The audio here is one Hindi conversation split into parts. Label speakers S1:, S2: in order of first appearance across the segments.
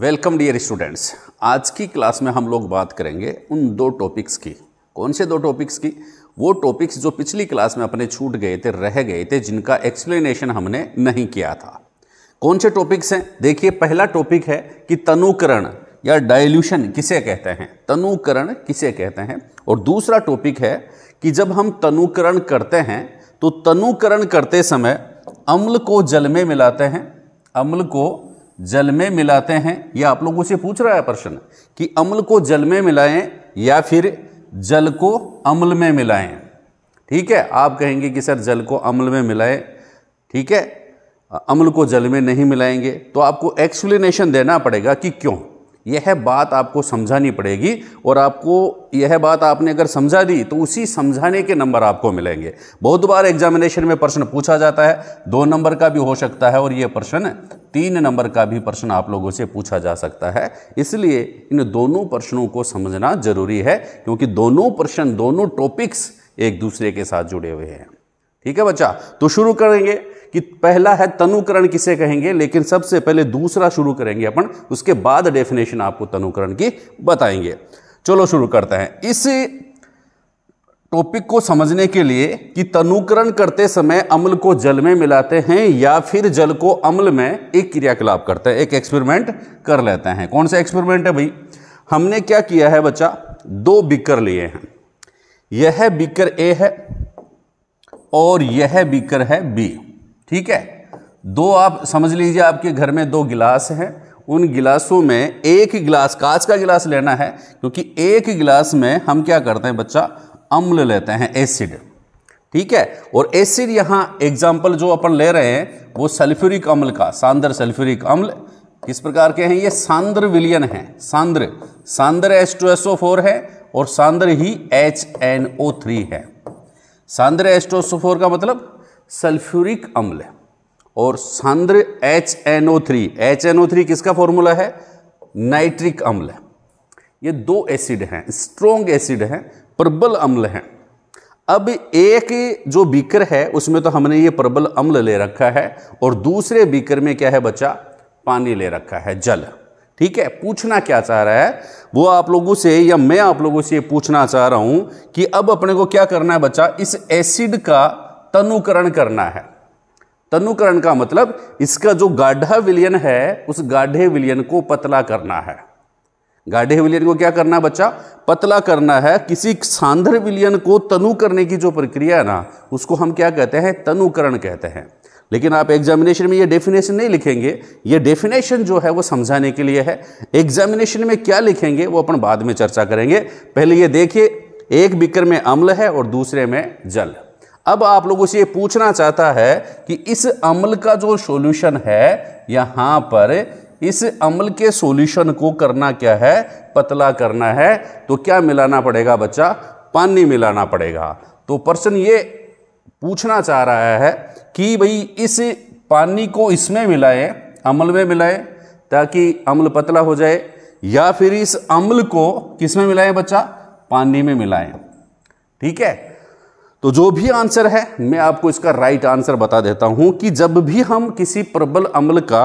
S1: वेलकम डियर स्टूडेंट्स आज की क्लास में हम लोग बात करेंगे उन दो टॉपिक्स की कौन से दो टॉपिक्स की वो टॉपिक्स जो पिछली क्लास में अपने छूट गए थे रह गए थे जिनका एक्सप्लेनेशन हमने नहीं किया था कौन से टॉपिक्स हैं देखिए पहला टॉपिक है कि तनुकरण या डाइल्यूशन किसे कहते हैं तनुकरण किसे कहते हैं और दूसरा टॉपिक है कि जब हम तनुकरण करते हैं तो तनुकरण करते समय अम्ल को जल में मिलाते हैं अम्ल को जल में मिलाते हैं यह आप लोगों से पूछ रहा है प्रश्न कि अम्ल को जल में मिलाएं या फिर जल को अम्ल में मिलाएं ठीक है आप कहेंगे कि सर जल को अम्ल में मिलाएं ठीक है अम्ल को जल में नहीं मिलाएंगे तो आपको एक्सप्लेनेशन देना पड़ेगा कि क्यों यह बात आपको समझानी पड़ेगी और आपको यह बात आपने अगर समझा दी तो उसी समझाने के नंबर आपको मिलेंगे बहुत बार एग्जामिनेशन में प्रश्न पूछा जाता है दो नंबर का भी हो सकता है और यह प्रश्न तीन नंबर का भी प्रश्न आप लोगों से पूछा जा सकता है इसलिए इन दोनों प्रश्नों को समझना जरूरी है क्योंकि दोनों प्रश्न दोनों टॉपिक्स एक दूसरे के साथ जुड़े हुए हैं ठीक है बच्चा तो शुरू करेंगे कि पहला है तनुकरण किसे कहेंगे लेकिन सबसे पहले दूसरा शुरू करेंगे अपन उसके बाद डेफिनेशन आपको तनुकरण की बताएंगे चलो शुरू करते हैं इस टॉपिक को समझने के लिए कि तनुकरण करते समय अम्ल को जल में मिलाते हैं या फिर जल को अम्ल में एक क्रियाकलाप करते हैं एक एक्सपेरिमेंट कर लेते हैं कौन सा एक्सपेरिमेंट है भाई हमने क्या किया है बच्चा दो बिकर लिए हैं यह बिकर ए है और यह बिकर है बी ठीक है दो आप समझ लीजिए आपके घर में दो गिलास हैं उन गिलासों में एक गिलास कांच का गिलास लेना है क्योंकि एक गिलास में हम क्या करते हैं बच्चा अम्ल लेते हैं एसिड ठीक है और एसिड यहाँ एग्जाम्पल जो अपन ले रहे हैं वो सल्फ्यूरिक अम्ल का सांद्र सल्फ्यूरिक अम्ल किस प्रकार के हैं ये सांद्र विलियन है सांद्र सांद्र H two S O four है और सांद्र ही एच एन ओ थ्री है सांद्र H two S O four का मतलब सल्फ्यूरिक अम्ल और सांद्र H N O three H N O three किसका फॉर्मूला है नाइट्रिक अम्ल है ये दो एसिड हैं स्ट्रोंग एसिड हैं प्रबल अम्ल हैं अब एक जो बीकर है उसमें तो हमने ये प्रबल अम्ल ले रखा है और दूसरे बीकर में क्या है बच्चा पानी ले रखा है जल ठीक है पूछना क्या चाह रहा है वो आप लोगों से या मैं आप लोगों से ये पूछना चाह रहा हूं कि अब अपने को क्या करना है बच्चा इस एसिड का तनुकरण करना है तनुकरण का मतलब इसका जो गाढ़ा विलियन है उस गाढ़े विलियन को पतला करना है गाढ़े विलियन को क्या करना बच्चा पतला करना है किसी सांद्र विलियन को तनु करने की जो प्रक्रिया है ना उसको हम क्या कहते हैं तनुकरण कहते हैं लेकिन आप एग्जामिनेशन में ये डेफिनेशन नहीं लिखेंगे ये डेफिनेशन जो है वो समझाने के लिए है एग्जामिनेशन में क्या लिखेंगे वो अपन बाद में चर्चा करेंगे पहले ये देखिए एक बिकर में अम्ल है और दूसरे में जल अब आप लोगों से ये पूछना चाहता है कि इस अम्ल का जो सॉल्यूशन है यहाँ पर इस अम्ल के सॉल्यूशन को करना क्या है पतला करना है तो क्या मिलाना पड़ेगा बच्चा पानी मिलाना पड़ेगा तो पर्सन ये पूछना चाह रहा है कि भाई इस पानी को इसमें मिलाएं अम्ल में मिलाएं ताकि अम्ल पतला हो जाए या फिर इस अम्ल को किसमें मिलाएं बच्चा पानी में मिलाएं ठीक है तो जो भी आंसर है मैं आपको इसका राइट आंसर बता देता हूं कि जब भी हम किसी प्रबल अम्ल का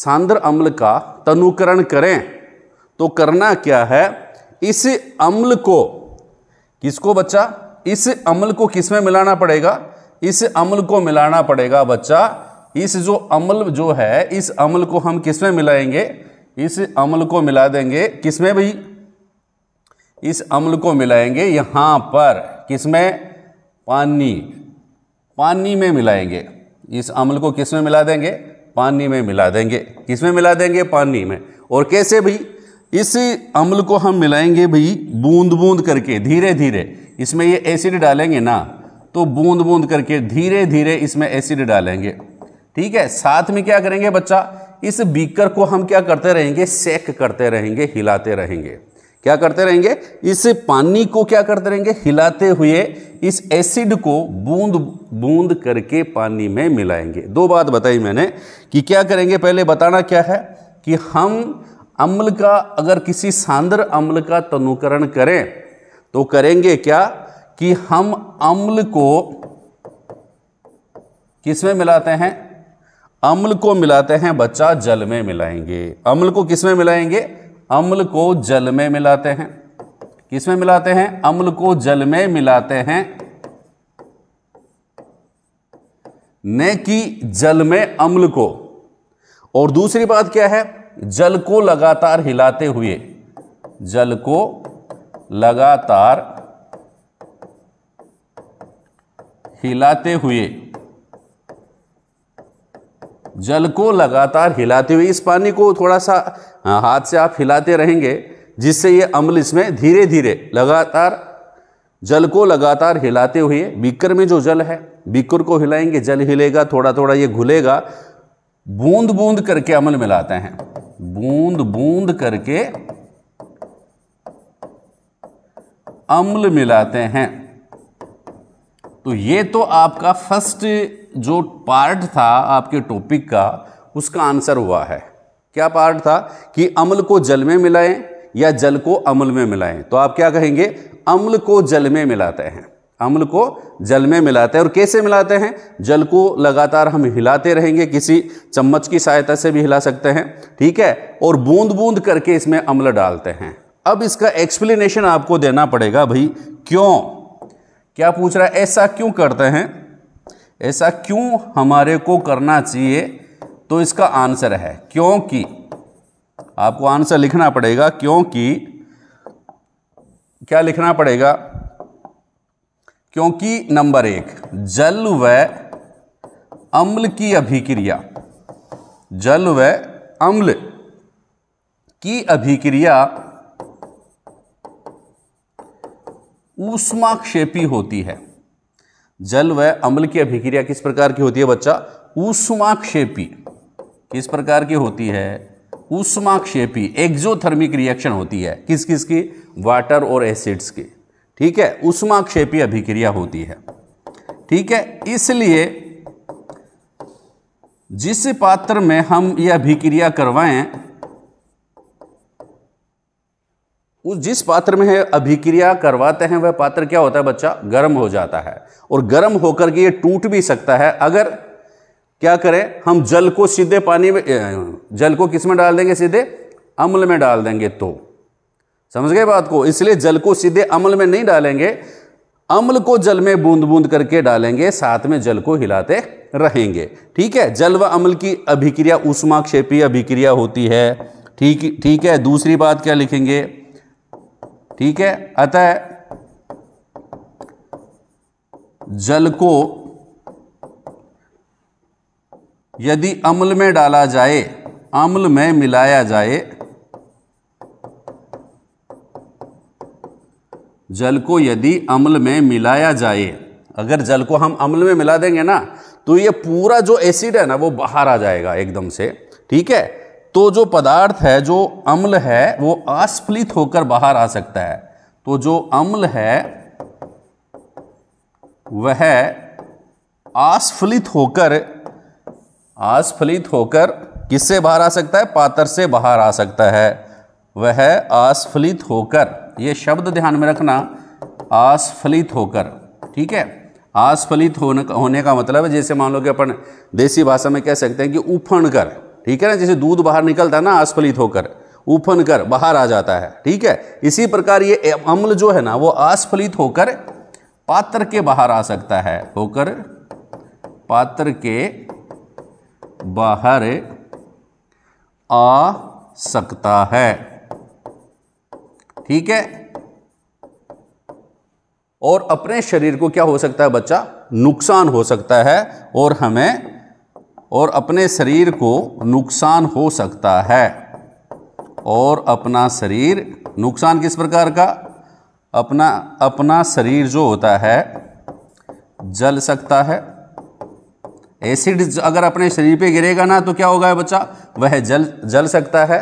S1: सांद्र अम्ल का तनुकरण करें तो करना क्या है इस अम्ल को किसको बच्चा इस अम्ल को किसमें मिलाना पड़ेगा इस अम्ल को मिलाना पड़ेगा बच्चा इस जो अम्ल जो है इस अम्ल को हम किसमें मिलाएंगे इस अम्ल को मिला देंगे किसमें भाई इस अम्ल को मिलाएंगे यहां पर किसमें पानी पानी में मिलाएंगे इस अमल को किस में मिला देंगे पानी में मिला देंगे किस में मिला देंगे पानी में और कैसे भी इस अम्ल को हम मिलाएंगे भी बूंद बूंद करके धीरे धीरे इसमें ये एसिड डालेंगे ना तो बूंद बूंद करके धीरे धीरे इसमें एसिड डालेंगे ठीक है साथ में क्या करेंगे बच्चा इस बीकर को हम क्या करते रहेंगे सेक करते रहेंगे हिलाते रहेंगे क्या करते रहेंगे इस पानी को क्या करते रहेंगे हिलाते हुए इस एसिड को बूंद बूंद करके पानी में मिलाएंगे दो बात बताई मैंने कि क्या करेंगे पहले बताना क्या है कि हम अम्ल का अगर किसी सांद्र अम्ल का तनुकरण करें तो करेंगे क्या कि हम अम्ल को किसमें मिलाते हैं अम्ल को मिलाते हैं बच्चा जल में मिलाएंगे अम्ल को किसमें मिलाएंगे अम्ल को जल में मिलाते हैं किसमें मिलाते हैं अम्ल को जल में मिलाते हैं ने की जल में अम्ल को और दूसरी बात क्या है जल को लगातार हिलाते हुए जल को लगातार हिलाते हुए जल को लगातार हिलाते हुए इस पानी को थोड़ा सा हाँ, हाथ से आप हिलाते रहेंगे जिससे ये अम्ल इसमें धीरे धीरे लगातार जल को लगातार हिलाते हुए बीकर में जो जल है बीकर को हिलाएंगे जल हिलेगा थोड़ा थोड़ा ये घुलेगा बूंद बूंद करके अमल में लाते हैं बूंद बूंद करके अम्ल मिलाते हैं तो ये तो आपका फर्स्ट जो पार्ट था आपके टॉपिक का उसका आंसर हुआ है क्या पार्ट था कि अम्ल को जल में मिलाएं या जल को अम्ल में मिलाएं तो आप क्या कहेंगे अम्ल को जल में मिलाते हैं अम्ल को जल में मिलाते हैं और कैसे मिलाते हैं जल को लगातार हम हिलाते रहेंगे किसी चम्मच की सहायता से भी हिला सकते हैं ठीक है और बूंद बूंद करके इसमें अम्ल डालते हैं अब इसका एक्सप्लेनेशन आपको देना पड़ेगा भाई क्यों क्या पूछ रहा है ऐसा क्यों करते हैं ऐसा क्यों हमारे को करना चाहिए तो इसका आंसर है क्योंकि आपको आंसर लिखना पड़ेगा क्योंकि क्या लिखना पड़ेगा क्योंकि नंबर एक जल व अम्ल की अभिक्रिया जल व अम्ल की अभिक्रिया ऊष्माक्षेपी होती है जल व अम्ल की अभिक्रिया किस प्रकार की होती है बच्चा ऊष्माक्षेपी किस प्रकार की होती है उष्माक्षेपी एक्जोथर्मिक रिएक्शन होती है किस किस की वाटर और एसिड्स की ठीक है उष्माक्षेपी अभिक्रिया होती है ठीक है इसलिए जिस पात्र में हम यह अभिक्रिया करवाएं उस जिस पात्र में अभिक्रिया करवाते हैं वह पात्र क्या होता है बच्चा गर्म हो जाता है और गर्म होकर के ये टूट भी सकता है अगर क्या करें हम जल को सीधे पानी में जल को किस में डाल देंगे सीधे अम्ल में डाल देंगे तो समझ गए बात को इसलिए जल को सीधे अम्ल में नहीं डालेंगे अम्ल को जल में बूंद बूंद करके डालेंगे साथ में जल को हिलाते रहेंगे ठीक है जल व अम्ल की अभिक्रिया उष्माक्षेपी अभिक्रिया होती है ठीक ठीक है दूसरी बात क्या लिखेंगे ठीक है अतः जल को यदि अम्ल में डाला जाए अम्ल में मिलाया जाए जल को यदि अम्ल में मिलाया जाए अगर जल को हम अम्ल में मिला देंगे ना तो ये पूरा जो एसिड है ना वो बाहर आ जाएगा एकदम से ठीक है तो जो पदार्थ है जो अम्ल है वो अस्फलित होकर बाहर आ सकता है तो जो अम्ल है वह आस्फलित होकर आस्फलित होकर किससे बाहर आ सकता है पात्र से बाहर आ सकता है वह आस्फलित होकर ये शब्द ध्यान में रखना आस्फलित होकर ठीक है आस्फलित होने होने का मतलब है जैसे मान लो कि अपन देसी भाषा में कह सकते हैं कि उफन कर ठीक है ना जैसे दूध बाहर निकलता है ना आस्फलित होकर उफन कर बाहर आ जाता है ठीक है इसी प्रकार ये अम्ल जो है ना वो आस्फलित होकर पात्र के बाहर आ सकता है होकर पात्र के बाहर आ सकता है ठीक है और अपने शरीर को क्या हो सकता है बच्चा नुकसान हो सकता है और हमें और अपने शरीर को नुकसान हो सकता है और अपना शरीर नुकसान किस प्रकार का अपना अपना शरीर जो होता है जल सकता है एसिड अगर अपने शरीर पे गिरेगा ना तो क्या होगा बच्चा वह जल जल सकता है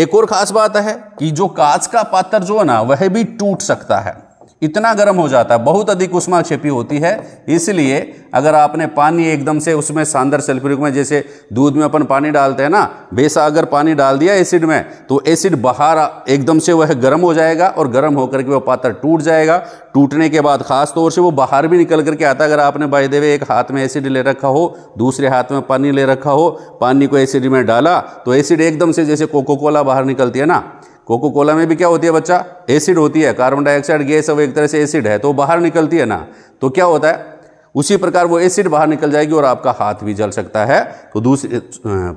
S1: एक और ख़ास बात है कि जो कांच का पात्र जो है ना वह भी टूट सकता है इतना गर्म हो जाता है बहुत अधिक उष्मा क्षेपी होती है इसलिए अगर आपने पानी एकदम से उसमें सांदर सल्फ्यूरिक में जैसे दूध में अपन पानी डालते हैं ना बेसा अगर पानी डाल दिया एसिड में तो एसिड बाहर एकदम से वह गर्म हो जाएगा और गर्म होकर के वह पात्र टूट जाएगा टूटने के बाद खास तौर से वो बाहर भी निकल करके आता है अगर आपने बाई देवे एक हाथ में एसिड ले रखा हो दूसरे हाथ में पानी ले रखा हो पानी को एसिड में डाला तो एसिड एकदम से जैसे कोको कोला बाहर निकलती है ना कोको कोला में भी क्या होती है बच्चा एसिड होती है कार्बन डाइऑक्साइड गैस अब एक तरह से एसिड है तो बाहर निकलती है ना तो क्या होता है उसी प्रकार वो एसिड बाहर निकल जाएगी और आपका हाथ भी जल सकता है तो दूसरे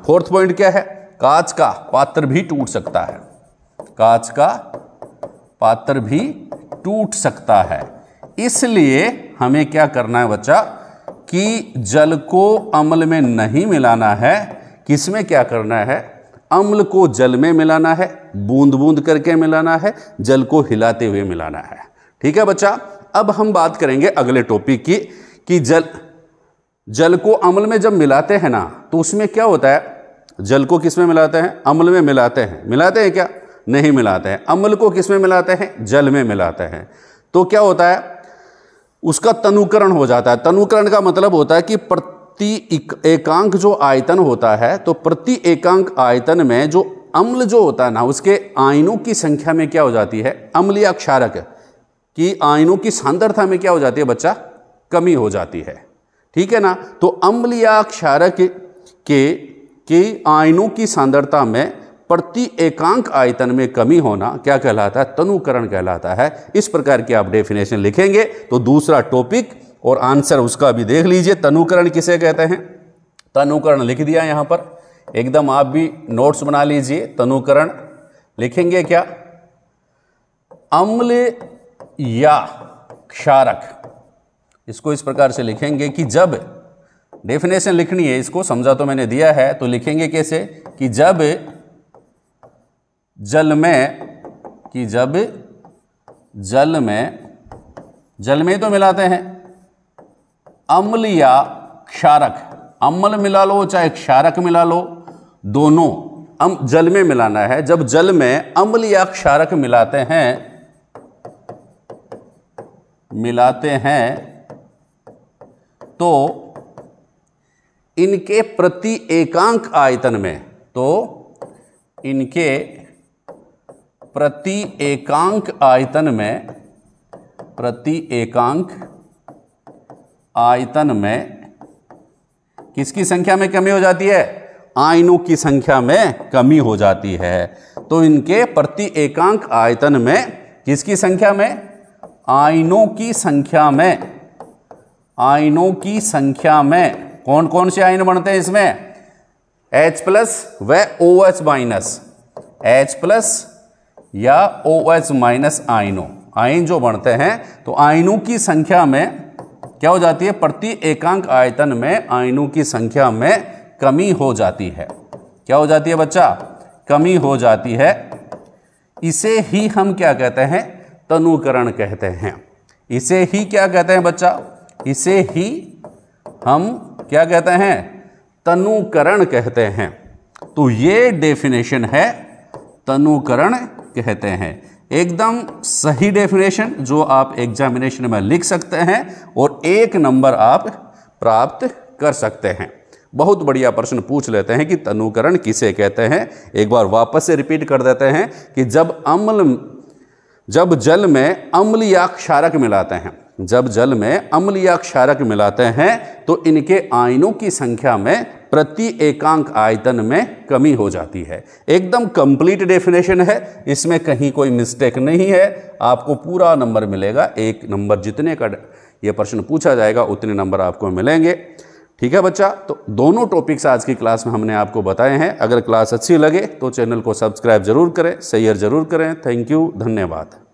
S1: फोर्थ पॉइंट क्या है कांच का पात्र भी टूट सकता है कांच का पात्र भी टूट सकता है इसलिए हमें क्या करना है बच्चा कि जल को अमल में नहीं मिलाना है किसमें क्या करना है अम्ल को जल में मिलाना है बूंद बूंद करके मिलाना है जल को हिलाते हुए मिलाना है ठीक है बच्चा अब हम बात करेंगे अगले टॉपिक की कि जल जल को अम्ल में जब मिलाते हैं ना तो उसमें क्या होता है जल को किस में मिलाते हैं अम्ल में मिलाते हैं मिलाते हैं क्या नहीं मिलाते हैं अम्ल को किस में मिलाते हैं जल में मिलाते हैं तो क्या होता है उसका तनुकरण हो जाता है तनुकरण का मतलब होता है कि प्रति एकांक जो आयतन होता है तो प्रति एकांक आयतन में जो अम्ल जो होता है ना उसके आयनों की संख्या में क्या हो जाती है अम्ल या क्षारक की आयनों की सांद्रता में क्या हो जाती है बच्चा कमी हो जाती है ठीक है ना तो अम्ल या क्षारक के के आयनों की सांद्रता में प्रति एकांक आयतन में कमी होना क्या कहलाता है तनुकरण कहलाता है इस प्रकार की आप डेफिनेशन लिखेंगे तो दूसरा टॉपिक और आंसर उसका भी देख लीजिए तनुकरण किसे कहते हैं तनुकरण लिख दिया यहाँ पर एकदम आप भी नोट्स बना लीजिए तनुकरण लिखेंगे क्या अम्ल या क्षारक इसको इस प्रकार से लिखेंगे कि जब डेफिनेशन लिखनी है इसको समझा तो मैंने दिया है तो लिखेंगे कैसे कि जब जल में कि जब जल में जल में तो मिलाते हैं अम्ल या क्षारक अम्ल मिला लो चाहे क्षारक मिला लो दोनों अम जल में मिलाना है जब जल में अम्ल या क्षारक मिलाते हैं मिलाते हैं तो इनके प्रति एकांक आयतन में तो इनके प्रति एकांक आयतन में प्रति एकांक आयतन में किसकी संख्या में कमी हो जाती है आयनों की संख्या में कमी हो जाती है तो इनके प्रति एकांक आयतन में किसकी संख्या में आयनों की संख्या में आयनों की संख्या में कौन कौन से आयन बनते हैं इसमें H प्लस व O H minus H plus या ओ एच माइनस आइनो आइन जो बनते हैं तो आइनों की संख्या में क्या हो जाती है प्रति एकांक आयतन में आयनों की संख्या में कमी हो जाती है क्या हो जाती है बच्चा कमी हो जाती है इसे ही हम क्या कहते हैं तनुकरण कहते हैं इसे ही क्या कहते हैं बच्चा इसे ही हम क्या कहते हैं तनुकरण कहते हैं तो ये डेफिनेशन है तनुकरण कहते हैं एकदम सही डेफिनेशन जो आप एग्जामिनेशन में लिख सकते हैं और एक नंबर आप प्राप्त कर सकते हैं बहुत बढ़िया प्रश्न पूछ लेते हैं कि तनुकरण किसे कहते हैं एक बार वापस से रिपीट कर देते हैं कि जब अम्ल जब जल में अम्ल या क्षारक मिलाते हैं जब जल में अम्ल या क्षारक मिलाते हैं तो इनके आयनों की संख्या में प्रति एकांक आयतन में कमी हो जाती है एकदम कंप्लीट डेफिनेशन है इसमें कहीं कोई मिस्टेक नहीं है आपको पूरा नंबर मिलेगा एक नंबर जितने का ये प्रश्न पूछा जाएगा उतने नंबर आपको मिलेंगे ठीक है बच्चा तो दोनों टॉपिक्स आज की क्लास में हमने आपको बताए हैं अगर क्लास अच्छी लगे तो चैनल को सब्सक्राइब जरूर करें शेयर जरूर करें थैंक यू धन्यवाद